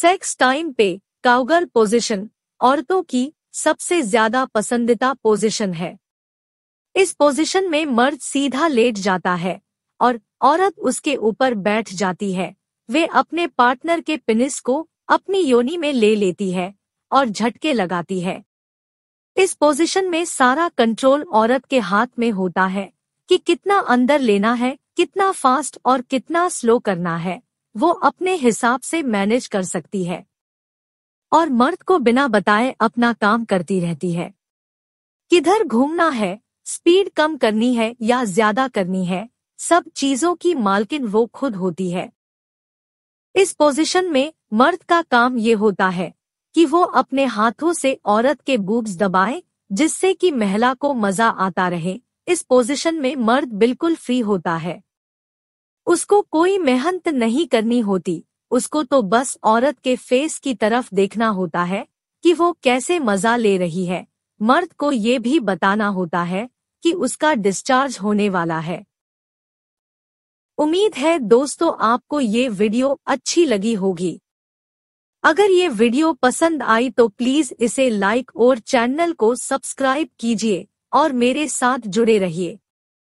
sex time पे काउगर position औरतों की सबसे ज्यादा पसंदीदा पोजीशन है इस पोजीशन में मर्द सीधा लेट जाता है और औरत उसके ऊपर बैठ जाती है वे अपने पार्टनर के पिनिस को अपनी योनि में ले लेती है और झटके लगाती है इस पोजीशन में सारा कंट्रोल औरत के हाथ में होता है कि कितना अंदर लेना है कितना फास्ट और कितना स्लो करना है वो अपने हिसाब से मैनेज कर सकती है और मर्द को बिना बताए अपना काम करती रहती है किधर घूमना है स्पीड कम करनी है या ज्यादा करनी है सब चीजों की मालकिन वो खुद होती है इस पोजीशन में मर्द का काम ये होता है कि वो अपने हाथों से औरत के बूब्स दबाए जिससे कि महिला को मजा आता रहे इस पोजीशन में मर्द बिल्कुल फ्री होता है उसको कोई मेहनत नहीं करनी होती उसको तो बस औरत के फेस की तरफ देखना होता है कि वो कैसे मजा ले रही है मर्द को ये भी बताना होता है कि उसका डिस्चार्ज होने वाला है उम्मीद है दोस्तों आपको ये वीडियो अच्छी लगी होगी अगर ये वीडियो पसंद आई तो प्लीज इसे लाइक और चैनल को सब्सक्राइब कीजिए और मेरे साथ जुड़े रहिए